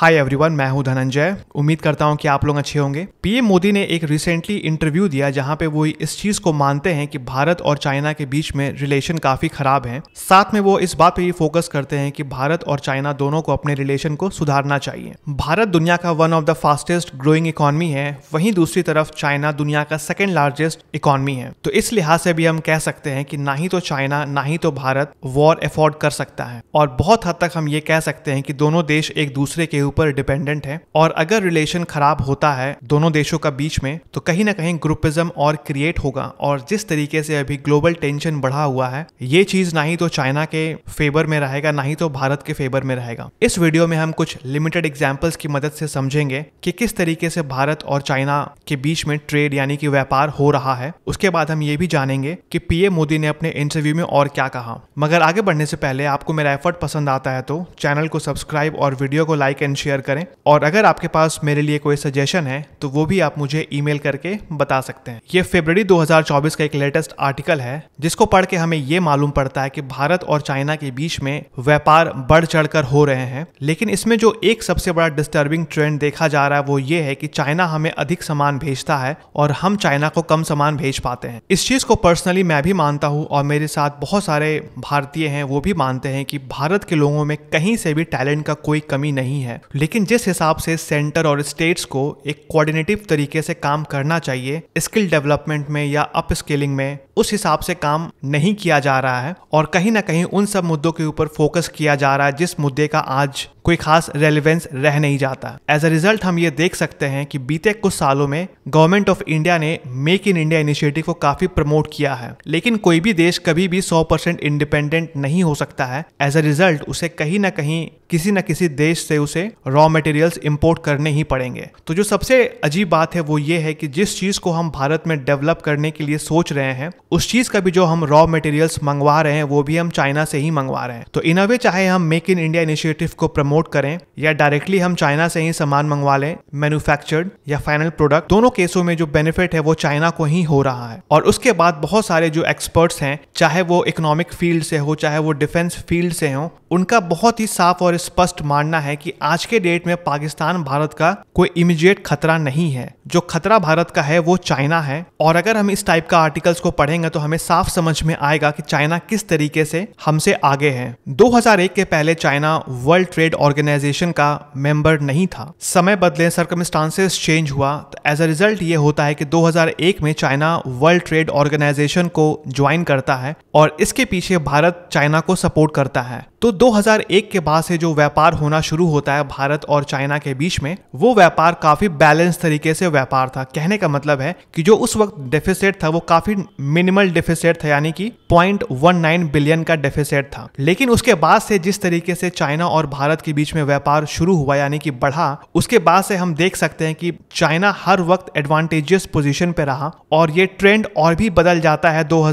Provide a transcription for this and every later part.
hi everyone मैं हूं धनंजय उम्मीद करता हूं कि आप लोग अच्छे होंगे पीएम मोदी ने एक रिसेंटली इंटरव्यू दिया जहां पे वो इस चीज को मानते हैं कि भारत और चाइना के बीच में रिलेशन काफी खराब है साथ में वो इस बात पे भी फोकस करते हैं कि भारत और चाइना दोनों को अपने रिलेशन को सुधारना चाहिए भारत दुनिया का one of the fastest growing economy है वहीं दूसरी तरफ चाइना दुनिया का सेकेंड लार्जेस्ट इकोनॉमी है तो इस लिहाज से भी हम कह सकते हैं कि ना ही तो चाइना ना ही तो भारत वॉर एफोर्ड कर सकता है और बहुत हद तक हम ये कह सकते हैं कि दोनों देश एक दूसरे के ऊपर डिपेंडेंट है और अगर रिलेशन खराब होता है दोनों देशों का बीच में तो कहीं ना कहीं ग्रुपिज्म और क्रिएट होगा और जिस तरीके से अभी ग्लोबल टेंशन बढ़ा हुआ है ये चीज ना ही तो चाइना के फेवर में रहेगा ना ही तो भारत के फेवर में रहेगा इस वीडियो में हम कुछ लिमिटेड एग्जाम्पल्स की मदद से समझेंगे कि किस तरीके से भारत और चाइना के बीच में ट्रेड यानी कि व्यापार हो रहा है उसके बाद हम ये भी जानेंगे कि पीएम मोदी ने अपने इंटरव्यू में और क्या कहा मगर आगे बढ़ने से पहले आपको मेरा एफर्ट पसंद आता है तो चैनल को सब्सक्राइब और वीडियो को लाइक एंड शेयर करें और अगर आपके पास मेरे लिए कोई सजेशन है तो वो भी आप मुझे ईमेल करके बता सकते हैं ये फेबर 2024 का एक लेटेस्ट आर्टिकल है जिसको पढ़ के हमें ये मालूम पड़ता है कि भारत और चाइना के बीच में व्यापार बढ़ चढ़कर हो रहे हैं लेकिन इसमें जो एक सबसे बड़ा डिस्टर्बिंग ट्रेंड देखा जा रहा है वो ये है कि चाइना हमें अधिक सामान भेजता है और हम चाइना को कम सामान भेज पाते हैं इस चीज को पर्सनली मैं भी मानता हूँ और मेरे साथ बहुत सारे भारतीय हैं वो भी मानते हैं कि भारत के लोगों में कहीं से भी टैलेंट का कोई कमी नहीं है लेकिन जिस हिसाब से सेंटर और स्टेट्स को एक कोऑर्डिनेटिव तरीके से काम करना चाहिए स्किल डेवलपमेंट में या अप स्केलिंग में उस हिसाब से काम नहीं किया जा रहा है और कहीं ना कहीं उन सब मुद्दों के ऊपर फोकस किया जा रहा है जिस मुद्दे का आज कोई खास रेलिवेंस रह नहीं जाता एज अ रिजल्ट हम ये देख सकते हैं कि बीते कुछ सालों में गवर्नमेंट ऑफ इंडिया ने मेक इन इंडिया इनिशिएटिव को काफी प्रमोट किया है लेकिन कोई भी देश कभी भी 100 परसेंट इंडिपेंडेंट नहीं हो सकता है एज अ रिजल्ट उसे कहीं ना कहीं किसी न किसी देश से उसे रॉ मटेरियल्स इंपोर्ट करने ही पड़ेंगे तो जो सबसे अजीब बात है वो ये है कि जिस चीज को हम भारत में डेवलप करने के लिए सोच रहे हैं उस चीज का भी जो हम रॉ मटेरियल्स मंगवा रहे हैं वो भी हम चाइना से ही मंगवा रहे हैं तो इन अवे वे चाहे हम मेक इन इंडिया इनिशिएटिव को प्रमोट प्रमोट करें या डायरेक्टली हम चाइना से ही सामान मंगवा लें मैन्युफैक्चर्ड या फाइनल प्रोडक्ट दोनों केसों में जो बेनिफिट है वो चाइना को ही हो रहा है और उसके बाद बहुत सारे जो एक्सपर्ट्स हैं चाहे वो इकोनॉमिक फील्ड से हो चाहे वो डिफेंस फील्ड से हो उनका बहुत ही साफ और स्पष्ट मानना है कि आज के डेट में पाकिस्तान भारत का कोई इमिजिएट खतरा नहीं है जो खतरा भारत का है वो चाइना है और अगर हम इस टाइप का आर्टिकल्स को पढ़ेंगे तो हमें साफ समझ में आएगा कि चाइना किस तरीके से हमसे आगे है 2001 के पहले चाइना वर्ल्ड ट्रेड ऑर्गेनाइजेशन का मेंबर नहीं था समय बदले सर्कमस्टांसेस चेंज हुआ तो एज अ रिजल्ट ये होता है कि 2001 में चाइना वर्ल्ड ट्रेड ऑर्गेनाइजेशन को ज्वाइन करता है और इसके पीछे भारत चाइना को सपोर्ट करता है तो 2001 के बाद से जो व्यापार होना शुरू होता है भारत और चाइना के बीच में वो व्यापार काफी बैलेंस तरीके से व्यापार था कहने का मतलब है कि जो उस वक्त डेफिसिट था वो काफी मिनिमल डेफिसिट था यानी कि 0.19 बिलियन का डेफिसिट था लेकिन उसके बाद से जिस तरीके से चाइना और भारत के बीच में व्यापार शुरू हुआ यानी कि बढ़ा उसके बाद से हम देख सकते हैं कि चाइना हर वक्त एडवांटेजियस पोजिशन पे रहा और ये ट्रेंड और भी बदल जाता है दो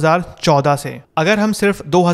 से अगर हम सिर्फ दो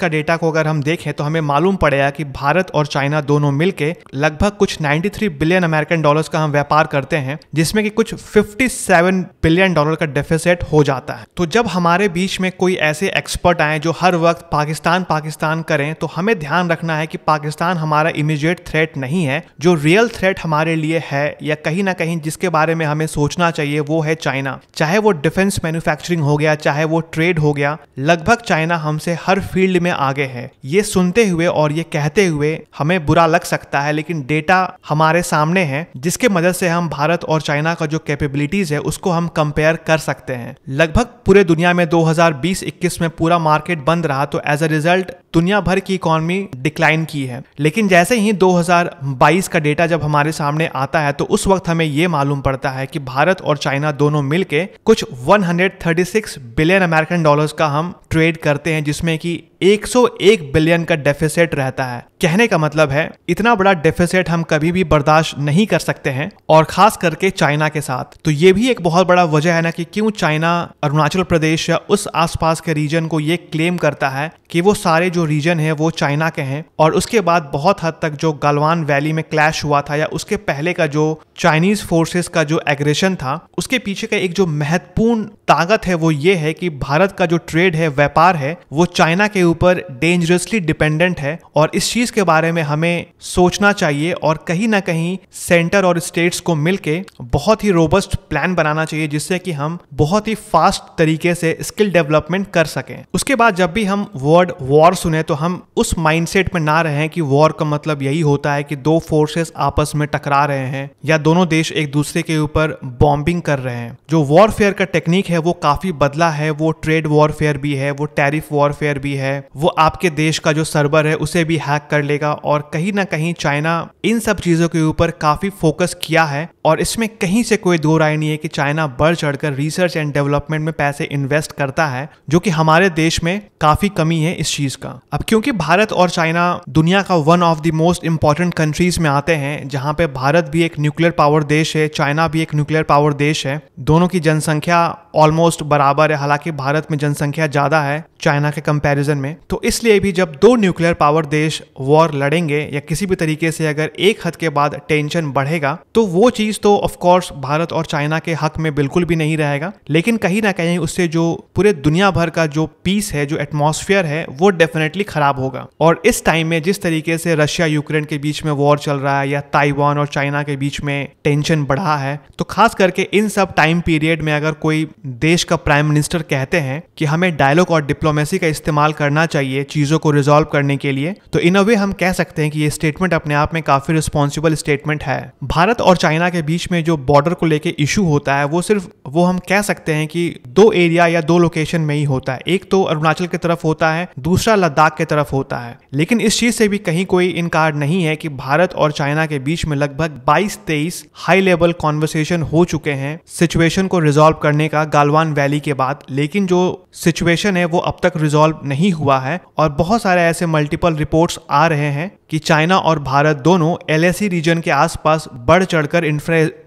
का डेटा को अगर हम देखें तो हम हमें मालूम पड़ेगा कि भारत और चाइना दोनों मिलकर लगभग कुछ 93 बिलियन अमेरिकन डॉलर्स का हम व्यापार करते हैं जिसमें कि कुछ 57 बिलियन डॉलर का डेफिसिट हो जाता है तो जब हमारे बीच में कोई ऐसे एक्सपर्ट आए जो हर वक्त पाकिस्तान पाकिस्तान करें तो हमें ध्यान रखना है कि पाकिस्तान हमारा इमीजिएट थ्रेट नहीं है जो रियल थ्रेट हमारे लिए है या कहीं ना कहीं जिसके बारे में हमें सोचना चाहिए वो है चाइना चाहे वो डिफेंस मैन्युफैक्चरिंग हो गया चाहे वो ट्रेड हो गया लगभग चाइना हमसे हर फील्ड में आगे है ये सुनते देखते हुए और ये कहते हुए हमें बुरा लग सकता है लेकिन डेटा हमारे सामने है जिसके मदद से हम भारत और चाइना का जो कैपेबिलिटीज है उसको हम कंपेयर कर सकते हैं लगभग पूरे दुनिया में 2020-21 में पूरा मार्केट बंद रहा तो एज अ रिजल्ट दुनिया भर की इकोनॉमी डिक्लाइन की है लेकिन जैसे ही 2022 का डेटा जब हमारे सामने आता है तो उस वक्त हमें ये मालूम पड़ता है कि भारत और चाइना दोनों मिलके कुछ 136 बिलियन अमेरिकन डॉलर्स का हम ट्रेड करते हैं जिसमें कि 101 बिलियन का डेफिसिट रहता है कहने का मतलब है इतना बड़ा डेफिसिट हम कभी भी बर्दाश्त नहीं कर सकते हैं और खास करके चाइना के साथ तो ये भी एक बहुत बड़ा वजह है ना कि क्यों चाइना अरुणाचल प्रदेश या उस आसपास के रीजन को ये क्लेम करता है कि वो सारे जो रीजन है वो चाइना के हैं और उसके बाद बहुत हद तक जो गलवान वैली में क्लैश हुआ था या उसके पहले का जो चाइनीज फोर्सेस का जो एग्रेशन था उसके पीछे का एक जो महत्वपूर्ण ताकत है वो ये है कि भारत का जो ट्रेड है व्यापार है वो चाइना के ऊपर डेंजरसली डिपेंडेंट है और इस चीज के बारे में हमें सोचना चाहिए और कहीं ना कहीं सेंटर और स्टेट्स को मिलके बहुत ही रोबस्ट प्लान बनाना चाहिए जिससे कि हम बहुत ही फास्ट तरीके से स्किल डेवलपमेंट कर सकें उसके बाद जब भी हम वर्ड वॉर सुने तो हम उस माइंडसेट में ना रहें कि वॉर का मतलब यही होता है कि दो फोर्सेस आपस में टकरा रहे हैं या दोनों देश एक दूसरे के ऊपर बॉम्बिंग कर रहे हैं जो वॉरफेयर का टेक्निक है वो काफी बदला है वो ट्रेड वॉरफेयर भी है वो टैरिफ वॉरफेयर भी है वो आपके देश का जो सर्वर है उसे भी हैक कर लेगा और कहीं ना कहीं चाइना इन सब चीज़ों के ऊपर काफ़ी फोकस किया है और इसमें कहीं से कोई दो राय नहीं है कि चाइना बढ़ चढ़कर रिसर्च एंड डेवलपमेंट में पैसे इन्वेस्ट करता है जो कि हमारे देश में काफ़ी कमी है इस चीज़ का अब क्योंकि भारत और चाइना दुनिया का one of the most important countries में आते हैं जहाँ पे भारत भी एक न्यूक्लियर पावर देश है चाइना भी एक न्यूक्लियर पावर देश है दोनों की जनसंख्या ऑलमोस्ट बराबर है हालांकि भारत में जनसंख्या ज़्यादा है चाइना के कंपेरिजन में तो इसलिए भी जब दो न्यूक्लियर पावर देश वॉर लड़ेंगे या किसी भी तरीके से अगर एक हद के बाद टेंशन बढ़ेगा तो वो चीज तो ऑफकोर्स भारत और चाइना के हक में बिल्कुल भी नहीं रहेगा लेकिन कहीं ना कहीं उससे जो पूरे दुनिया भर का जो पीस है जो एटमोसफियर है वो डेफिनेटली खराब होगा और इस टाइम में जिस तरीके से रशिया यूक्रेन के बीच में वॉर चल रहा है या ताइवान और चाइना के बीच में टेंशन बढ़ा है तो खास करके इन सब टाइम पीरियड में अगर कोई देश का प्राइम मिनिस्टर कहते हैं कि हमें डायलॉग और डिप्लोमेसी का इस्तेमाल करना करना चाहिए चीज़ों को रिजॉल्व करने के लिए तो इन अ वे हम कह सकते हैं कि ये स्टेटमेंट अपने आप में काफ़ी रिस्पॉन्सिबल स्टेटमेंट है भारत और चाइना के बीच में जो बॉर्डर को लेकर इशू होता है वो सिर्फ वो हम कह सकते हैं कि दो एरिया या दो लोकेशन में ही होता है एक तो अरुणाचल की तरफ होता है दूसरा लद्दाख की तरफ होता है लेकिन इस चीज़ से भी कहीं कोई इनकार नहीं है कि भारत और चाइना के बीच में लगभग 22-23 हाई लेवल कॉन्वर्सेशन हो चुके हैं सिचुएशन को रिजॉल्व करने का गालवान वैली के बाद लेकिन जो सिचुएशन है वो अब तक रिजॉल्व नहीं हुआ है और बहुत सारे ऐसे मल्टीपल रिपोर्ट्स आ रहे हैं कि चाइना और भारत दोनों एल रीजन के आसपास बढ़ चढ़कर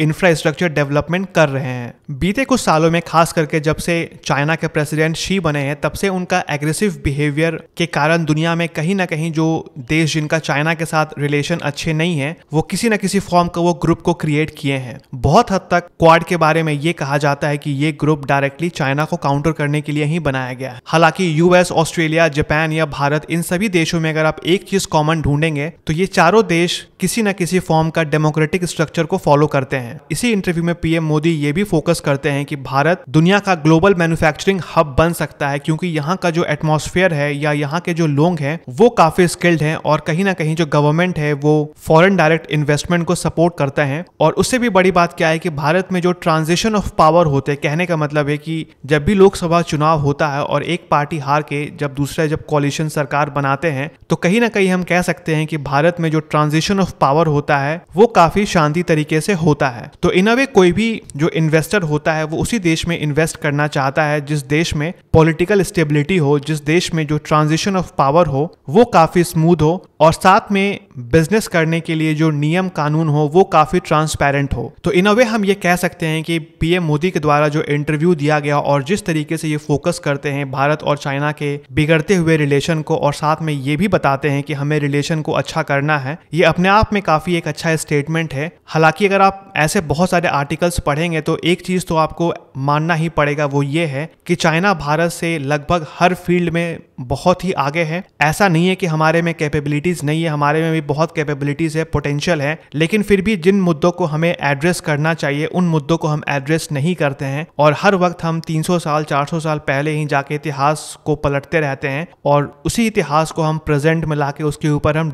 इंफ्रास्ट्रक्चर डेवलपमेंट कर रहे हैं बीते कुछ सालों में खास करके जब से चाइना के प्रेसिडेंट शी बने हैं तब से उनका एग्रेसिव बिहेवियर के कारण दुनिया में कहीं ना कहीं जो देश जिनका चाइना के साथ रिलेशन अच्छे नहीं है वो किसी न किसी फॉर्म का वो ग्रुप को क्रिएट किए हैं बहुत हद तक क्वाड के बारे में ये कहा जाता है कि ये ग्रुप डायरेक्टली चाइना को काउंटर करने के लिए ही बनाया गया है हालांकि यूएस ऑस्ट्रेलिया जापान या भारत इन सभी देशों में अगर आप एक चीज कॉमन ढूंढेंगे देखेंगे तो ये चारों देश किसी न किसी फॉर्म का डेमोक्रेटिक स्ट्रक्चर को फॉलो करते हैं इसी इंटरव्यू में पीएम मोदी ये भी फोकस करते हैं कि भारत दुनिया का ग्लोबल मैन्युफैक्चरिंग हब बन सकता है क्योंकि यहाँ का जो एटमोसफेयर है या यहाँ के जो लोग हैं वो काफी स्किल्ड हैं और कहीं ना कहीं जो गवर्नमेंट है वो फॉरेन डायरेक्ट इन्वेस्टमेंट को सपोर्ट करते हैं और उससे भी बड़ी बात क्या है कि भारत में जो ट्रांजिशन ऑफ पावर होते हैं कहने का मतलब है कि जब भी लोकसभा चुनाव होता है और एक पार्टी हार के जब दूसरा जब कॉलिशन सरकार बनाते हैं तो कहीं ना कहीं हम कह सकते हैं हैं कि भारत में जो ट्रांजिशन ऑफ पावर होता है वो काफी शांति तरीके से होता है तो इन अवे कोई भी जो इन्वेस्टर होता है वो उसी देश में इन्वेस्ट करना चाहता है जिस देश में पॉलिटिकल स्टेबिलिटी हो जिस देश में जो ट्रांजिशन ऑफ पावर हो वो काफी स्मूथ हो और साथ में बिजनेस करने के लिए जो नियम कानून हो वो काफी ट्रांसपेरेंट हो तो इन अवे हम ये कह सकते हैं कि पीएम मोदी के द्वारा जो इंटरव्यू दिया गया और जिस तरीके से ये फोकस करते हैं भारत और चाइना के बिगड़ते हुए रिलेशन को और साथ में ये भी बताते हैं कि हमें रिलेशन को अच्छा करना है ये अपने आप में काफ़ी एक अच्छा स्टेटमेंट है हालांकि अगर आप ऐसे बहुत सारे आर्टिकल्स पढ़ेंगे तो एक चीज़ तो आपको मानना ही पड़ेगा वो ये है कि चाइना भारत से लगभग हर फील्ड में बहुत ही आगे है ऐसा नहीं है कि हमारे में कैपेबिलिटीज़ नहीं है हमारे में भी बहुत कैपेबिलिटीज़ है पोटेंशियल है लेकिन फिर भी जिन मुद्दों को हमें एड्रेस करना चाहिए उन मुद्दों को हम एड्रेस नहीं करते हैं और हर वक्त हम 300 साल 400 साल पहले ही जाके इतिहास को पलटते रहते हैं और उसी इतिहास को हम प्रेजेंट में ला उसके ऊपर हम